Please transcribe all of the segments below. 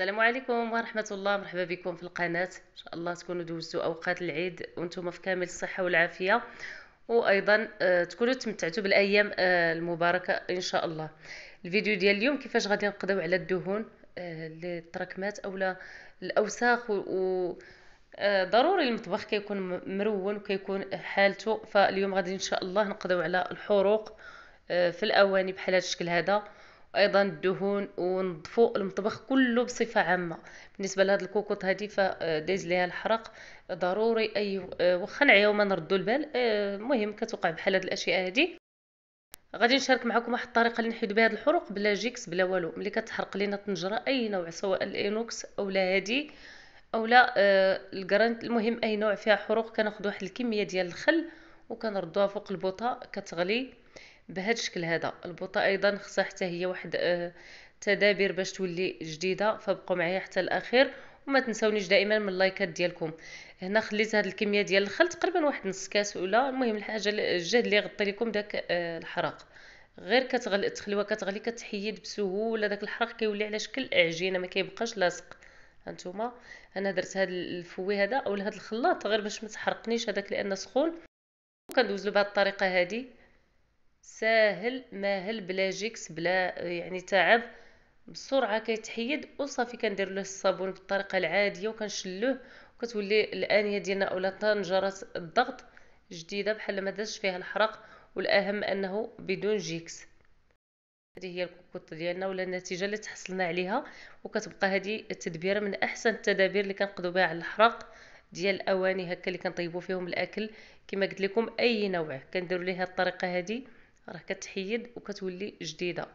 السلام عليكم ورحمة الله مرحبا بكم في القناة إن شاء الله تكونوا دوزتوا أوقات العيد وانتم في كامل الصحة والعافية وأيضا آه، تكونوا تمتعتوا بالأيام آه، المباركة إن شاء الله الفيديو ديال اليوم كيفاش غادي نقضيو على الدهون اللي آه، تراكمات أولا الأوساخ و ضروري المطبخ كيكون مرون وكيكون حالته فاليوم غادي ان شاء الله نقضيو على الحروق في الاواني بحال هذا الشكل هذا ايضا الدهون ونظفوا المطبخ كله بصفه عامه بالنسبه لهاد الكوكوط هادي فدايز آه، ليها الحرق ضروري اي آه، واخا نعياو ما نردوا البال المهم آه، كتوقع بحال هاد الاشياء هادي غادي نشارك معكم واحد الطريقه اللي نحيدو بها الحروق بلا جيكس بلا والو ملي كتحرق لينا الطنجره اي نوع سواء الانوكس اولا هادي اولا آه الكرانت المهم اي نوع فيها حروق كناخذ واحد الكميه ديال الخل وكنردوها فوق البوطه كتغلي بهذا الشكل هذا البوطه ايضا خصها حتى هي واحد آه، تدابير باش تولي جديده فبقوا معايا حتى الاخير وما تنساونيش دائما من اللايكات ديالكم هنا خليت هذه الكميه ديال الخل تقريبا واحد نص كاس ولا المهم الحاجه الجهد اللي يغطي لكم داك آه، الحرق غير كتغلي تخليوها كتغلي كتحيد بسهوله داك الحرق كيولي على شكل عجينه ما كيبقاش لاصق هانتوما انا درت هذا الفوي هذا اولا هذا الخلاط غير باش ما تحرقنيش هذاك لان سخون وكندوز له بهذه الطريقه هذه ساهل ماهل بلا جيكس بلا يعني تعب بسرعه كيتحيد وصافي كندير له الصابون بالطريقه العاديه وكنشلوه وكتولي الانيه ديالنا اولا طنجره الضغط جديده بحال ما دازش فيها الحرق والاهم انه بدون جيكس هذه هي الكوكوط ديالنا ولا النتيجه اللي تحصلنا عليها وكتبقى هذه التدبيره من احسن التدابير اللي كنقضوا بها على الحرق ديال الاواني هكا اللي كنطيبوا فيهم الاكل كما قلت لكم اي نوع كنديروا ليها الطريقه هذه راه كتحيد وكتولي جديده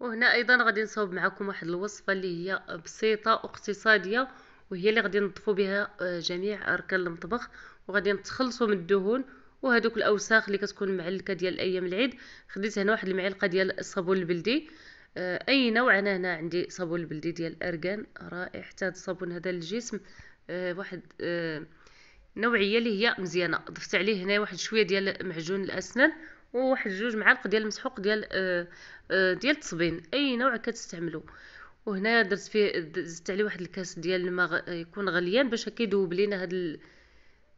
وهنا ايضا غادي نصاوب معكم واحد الوصفه اللي هي بسيطه واقتصاديه وهي اللي غادي نضيفوا بها آه، جميع اركان المطبخ وغادي نتخلصوا من الدهون وهذوك الاوساخ اللي كتكون معلكه ديال ايام العيد خديت هنا واحد المعلقه ديال الصابون البلدي آه، اي نوع انا هنا عندي صابون البلدي ديال ارغان رائحه هذا الصابون هذا للجسم آه، واحد آه، نوعيه اللي هي مزيانه ضفت عليه هنا واحد شويه ديال معجون الاسنان وواحد جوج معالق ديال المسحوق ديال آه، ديال التصبين اي نوع كتستعملو وهنا درت فيه زدت عليه واحد الكاس ديال الماء يكون غليان باش هكا لينا هاد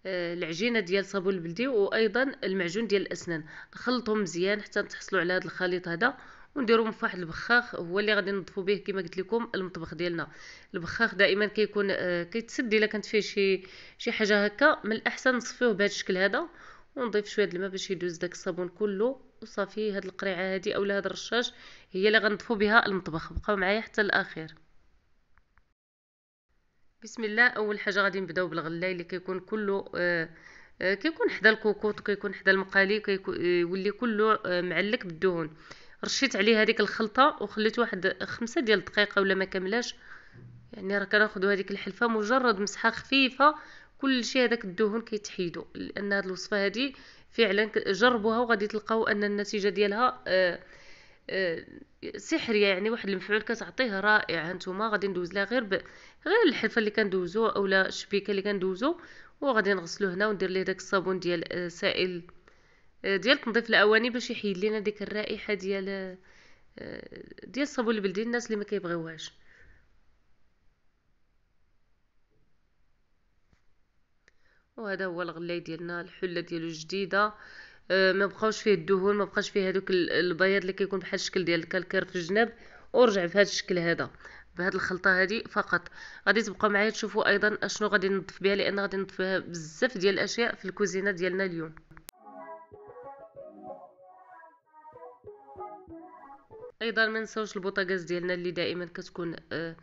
العجينه ديال صابون البلدي وايضا المعجون ديال الاسنان نخلطهم مزيان حتى نتحصلو على هاد الخليط هذا ونديرهم في واحد البخاخ هو اللي غادي نضفو به كما قلت لكم المطبخ ديالنا البخاخ دائما كيكون آه، كيتسد الا كانت فيه شي شي حاجه هكا من الاحسن نصفيوه بهذا الشكل هذا ونضيف شويه الماء باش يدوز داك الصابون كله وصافي هاد القريعه هادي اولا هاد الرشاش هي اللي غنضفو بها المطبخ بقاو معايا حتى الاخير بسم الله اول حاجه غادي نبداو بالغلاي اللي كيكون كله آه, آه، كيكون حدا الكوكوط كيكون حدا المقالي كيولي آه، كله معلك بالدهون رشيت عليه هذيك الخلطه وخليت واحد خمسة ديال الدقائق ولا ما كملاش يعني راه كناخذوا هذيك الحلفه مجرد مسحه خفيفه كل شيء هذاك الدهون كيتحيدو لان هذه الوصفه هذه فعلا جربوها وغادي تلقاو ان النتيجه ديالها آه، آه، سحريه يعني واحد المفعول كتعطيه رائع هانتوما غادي ندوز لها غير ب... غير الحلفه اللي كندوزو اولا الشبيكه اللي كندوزو وغادي نغسلو هنا وندير ليه داك الصابون ديال آه، سائل آه، ديال التنظيف الاواني باش يحيد لينا ديك الرائحه ديال آه، آه، ديال الصابون البلدي الناس اللي ما كيبغيوهاش وهذا هو الغلاي ديالنا الحله ديالو جديده ما بقاوش فيه الدهون ما بقاش فيه هذوك البياض اللي كيكون بحال الشكل ديال الكالكير في الجناب ورجع بهذا الشكل هذا بهاد الخلطه هذه فقط غادي تبقاو معايا تشوفوا ايضا اشنو غادي ننظف بها لان غادي ننظف بها بزاف ديال الاشياء في الكوزينه ديالنا اليوم ايضا ما نساوش البوطاغاز ديالنا اللي دائما كتكون آه،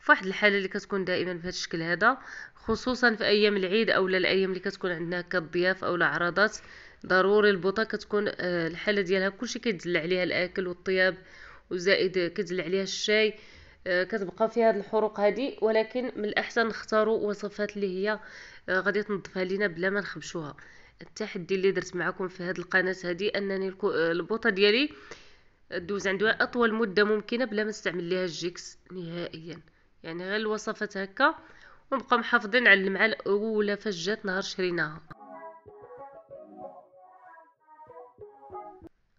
فواحد الحاله اللي كتكون دائما بهذا الشكل هذا خصوصا في ايام العيد اولا الايام اللي كتكون عندنا كضياف اولا عراضات ضروري البوطه كتكون آه، الحاله ديالها كلشي كيدل عليها الاكل والطياب وزائد كيدل عليها الشاي آه، كتبقى في هذه الحروق هذه ولكن من الاحسن نختاروا وصفات اللي هي غادي تنظفها لينا بلا ما نخبشوها التحدي اللي درت معكم في هذه القناه هذه انني البوطه ديالي دوز عندها اطول مده ممكنه بلا ما نستعمل ليها الجيكس نهائيا يعني غير الوصفات هكا ونبقاو محافظين على المعلقه الاولى فاش جات نهار شريناها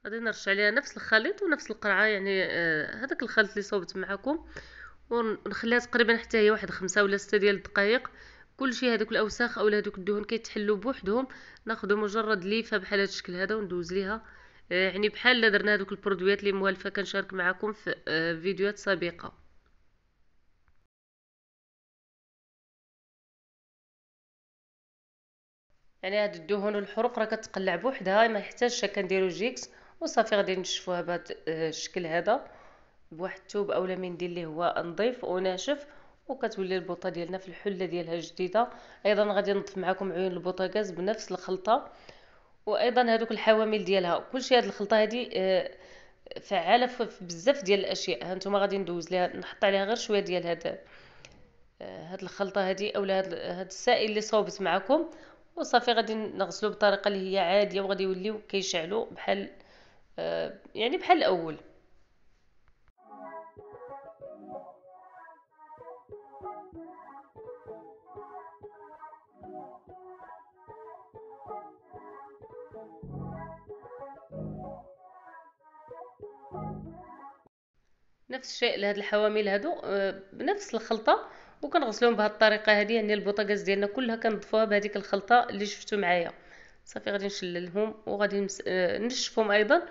غادي نرش عليها نفس الخليط ونفس القرعه يعني آه، هذاك آه الخليط اللي صوبت معكم ونخليها تقريبا حتى هي واحد خمسة ولا ستة ديال الدقائق كلشي هذوك الاوساخ اولا هذوك الدهون كيتحلوا بوحدهم ناخذ مجرد ليفه بحال هذا الشكل هذا وندوز ليها آه، يعني بحال درنا دوك البرودويات اللي موالفه كنشارك معكم في آه، فيديوهات سابقه يعني هاد الدهون والحروق راه كتقلع بوحدها ما يحتاجش كنديرو جيكس وصافي غادي نشفوها بهاد آه، الشكل هذا بواحد الثوب اولا منديل اللي هو نظيف وناشف وكتولي البوطه ديالنا في الحله ديالها جديده ايضا غادي نضيف معكم عيون البوطاغاز بنفس الخلطه وايضا هذوك الحوامل ديالها كلشي هذه الخلطه هذه آه، فعاله في بزاف ديال الاشياء هانتوما غادي ندوز ليها نحط عليها غير شويه ديال هذا آه، هاد الخلطه هادي اولا هاد, هاد السائل اللي صوبت معكم وصافي غادي نغسلو بطريقه اللي هي عاديه وغادي يوليو كيشعلو بحال آه، يعني بحال الاول نفس الشيء لهاد الحوامل هادو آه، بنفس الخلطه وكنغسلوهم بهاد الطريقه هادي يعني البوطاغاز ديالنا كلها كنضفوها بهذيك الخلطه اللي شفتو معايا صافي غادي نشللهم وغادي آه، نشفهم ايضا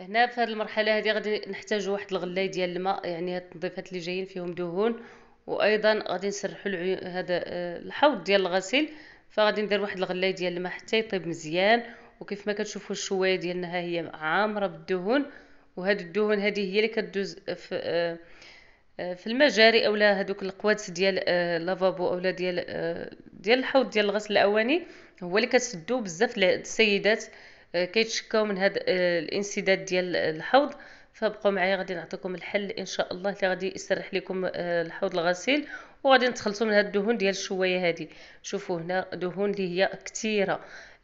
هنا في هذه المرحله هذه غادي نحتاجوا واحد الغلاي ديال الماء يعني هاد التنظيفات اللي جايين فيهم دهون وايضا غادي نسرحوا هذا آه، الحوض ديال الغسيل فغادي ندير واحد الغلاي ديال الماء حتى يطيب مزيان وكيف ما كتشوفوا الشوايه ديالنا ها هي عامره بالدهون وهاد الدهون هذه هي اللي كدوز في آه، آه، في المجاري اولا هذوك القوادس ديال آه، لافابو اولا ديال ديال الحوض ديال الغسل الاواني هو اللي كتسدو بزاف السيدات كيتشكاو من هاد الانسداد ديال الحوض فبقوا معايا غادي نعطيكم الحل ان شاء الله اللي غادي يسرح لكم الحوض الغسيل وغادي نتخلصوا من هاد الدهون ديال الشوايه هذه شوفوا هنا دهون اللي هي كثيره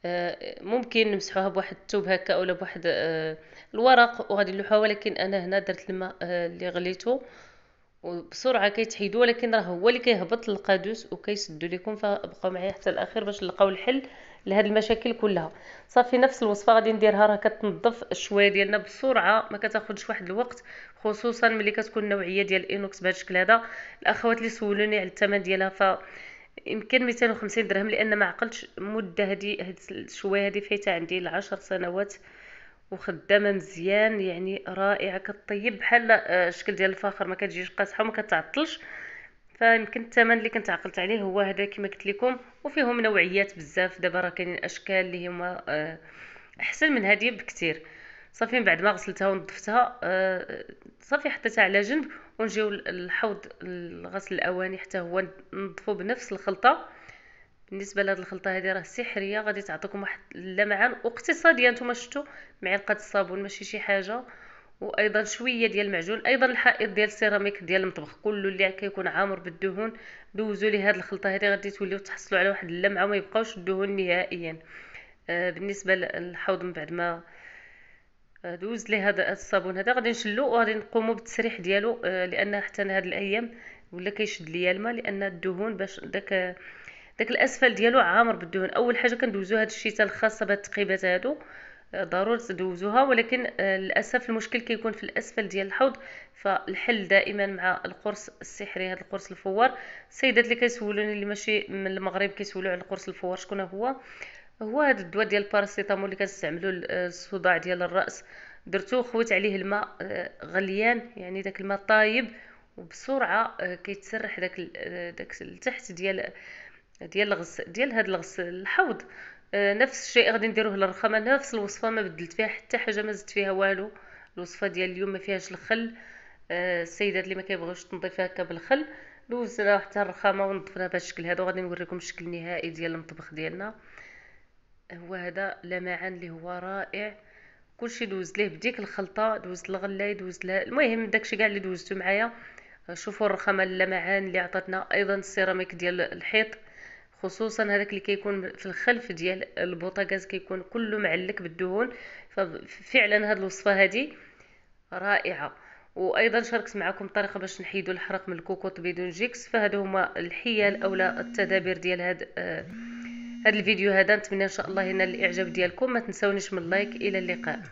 آه، ممكن نمسحوها بواحد الثوب هكا ولا بواحد آه، الورق وغادي نلوحوها ولكن انا هنا درت الماء آه، اللي غليته وبسرعه كيتحيدوا ولكن راه هو اللي كيهبط للقادوس وكيسدوا لكم فبقاو معايا حتى الاخير باش نلقاو الحل لهاد المشاكل كلها صافي نفس الوصفه غادي نديرها راه كتنظف الشوايه ديالنا بسرعه ما كتاخذش واحد الوقت خصوصا ملي كتكون نوعيه ديال الانوكس بهذا الشكل هذا الاخوات اللي سولوني على الثمن ديالها ف يمكن 250 درهم لان ما عقلتش مده هذه هاد شويه هذه فايته عندي العشر سنوات وخدامه مزيان يعني رائعه كطيب بحال الشكل آه، ديال الفاخر ما كتجيش قاصحه وما كتعطلش فيمكن الثمن اللي كنت عقلت عليه هو هذا كما قلت لكم وفيهم نوعيات بزاف دابا راه كاينين اشكال اللي هما آه، احسن من هذه بكثير صافي من بعد ما غسلتها ونظفتها آه، صافي حطيتها على جنب ونجيو الحوض الغسل الاواني حتى هو نضفو بنفس الخلطه بالنسبه لهاد الخلطه هذه راه سحريه غادي تعطيكم واحد اللمعان اقتصاديه نتوما شفتوا معلقه الصابون ماشي شي حاجه وايضا شويه ديال المعجون ايضا الحائط ديال السيراميك ديال المطبخ كله اللي كيكون عامر بالدهون دوزوا ليه هاد الخلطه هذه غادي توليو تحصلوا على واحد اللمعه وما يبقاوش الدهون نهائيا آه بالنسبه للحوض من بعد ما دوز ليه هذا الصابون هذا غادي نشلو وغادي نقومو بالتسريح ديالو آه، لان حتى انا هاد الايام ولا كيشد ليا الماء لان الدهون باش داك داك الاسفل ديالو عامر بالدهون اول حاجه كندوزو هاد الشتاء الخاصه بهاد التقيبات هادو آه، ضروري تدوزوها ولكن آه، للاسف المشكل كيكون في الاسفل ديال الحوض فالحل دائما مع القرص السحري هذا القرص الفوار السيدات اللي كيسولوني اللي ماشي من المغرب كيسولوا على القرص الفوار شكون هو هو هاد الدواء ديال الباراسيتامول اللي كنستعملو للصداع آه، ديال الراس درتو خويت عليه الماء آه، غليان يعني داك الماء طايب وبسرعه آه، كيتسرح داك داك التحت ديال ديال الغس ديال هاد الغس الحوض نفس الشيء غادي نديروه للرخامه نفس الوصفه ما بدلت فيها حتى حاجه ما زدت فيها والو الوصفه ديال اليوم ما فيهاش الخل السيدات اللي ما كيبغيوش تنظيف هكا بالخل دوزنا حتى الرخامه ونضفنا بهذا الشكل هذا وغادي نوريكم الشكل النهائي ديال المطبخ ديالنا هو هذا لمعان اللي هو رائع كلشي دوز ليه بديك الخلطه دوز الغلاي دوز لها المهم داكشي كاع اللي دوزتو معايا شوفوا الرخامه اللمعان اللي عطاتنا ايضا السيراميك ديال الحيط خصوصا هذاك اللي كيكون في الخلف ديال البوطاغاز كيكون كله معلك بالدهون ففعلا هذه الوصفه هذه رائعه وايضا شاركت معكم طريقه باش نحيدوا الحرق من الكوكوط بدون جيكس فهادو هما الحيل اولا التدابير ديال هذا آه هذا الفيديو هذا نتمنى ان شاء الله ينال الاعجاب ديالكم ما تنساونيش من لايك الى اللقاء